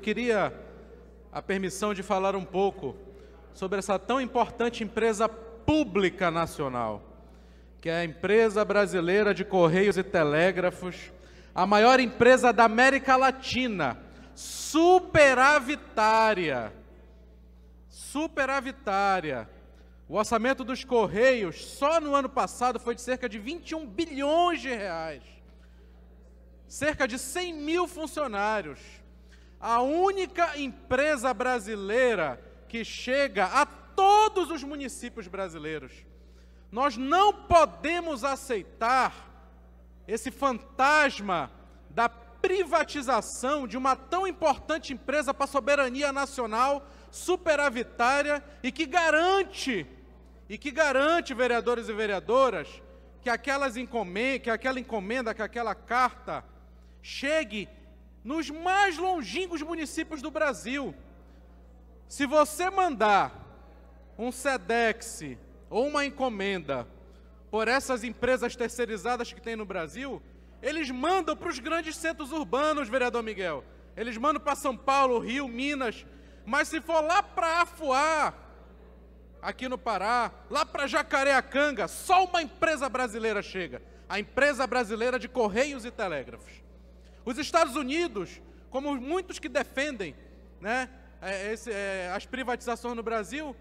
Eu queria a permissão de falar um pouco sobre essa tão importante empresa pública nacional, que é a empresa brasileira de Correios e Telégrafos, a maior empresa da América Latina, superavitária. Superavitária. O orçamento dos Correios só no ano passado foi de cerca de 21 bilhões de reais. Cerca de 100 mil funcionários a única empresa brasileira que chega a todos os municípios brasileiros. Nós não podemos aceitar esse fantasma da privatização de uma tão importante empresa para a soberania nacional superavitária e que garante e que garante vereadores e vereadoras que aquelas encomenda, que aquela encomenda, que aquela carta chegue nos mais longínquos municípios do Brasil. Se você mandar um SEDEX ou uma encomenda por essas empresas terceirizadas que tem no Brasil, eles mandam para os grandes centros urbanos, vereador Miguel. Eles mandam para São Paulo, Rio, Minas. Mas se for lá para Afuá, aqui no Pará, lá para Jacareacanga, só uma empresa brasileira chega. A empresa brasileira de Correios e Telégrafos. Os Estados Unidos, como muitos que defendem né, é, esse, é, as privatizações no Brasil,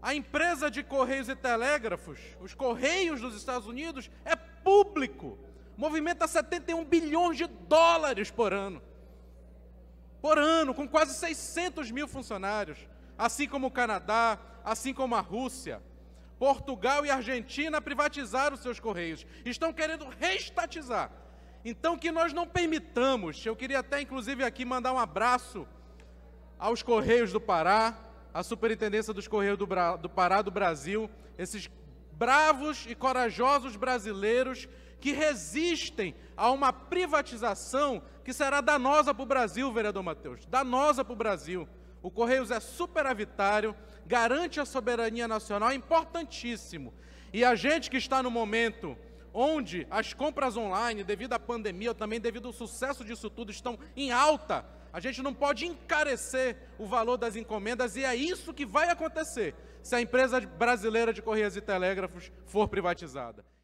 a empresa de correios e telégrafos, os correios dos Estados Unidos, é público. Movimenta 71 bilhões de dólares por ano. Por ano, com quase 600 mil funcionários. Assim como o Canadá, assim como a Rússia. Portugal e Argentina privatizaram seus correios. Estão querendo reestatizar então, que nós não permitamos, eu queria até inclusive aqui mandar um abraço aos Correios do Pará, à Superintendência dos Correios do, Bra do Pará do Brasil, esses bravos e corajosos brasileiros que resistem a uma privatização que será danosa para o Brasil, vereador Matheus, danosa para o Brasil. O Correios é superavitário, garante a soberania nacional, é importantíssimo. E a gente que está no momento onde as compras online, devido à pandemia, também devido ao sucesso disso tudo, estão em alta. A gente não pode encarecer o valor das encomendas e é isso que vai acontecer se a empresa brasileira de Correios e Telégrafos for privatizada.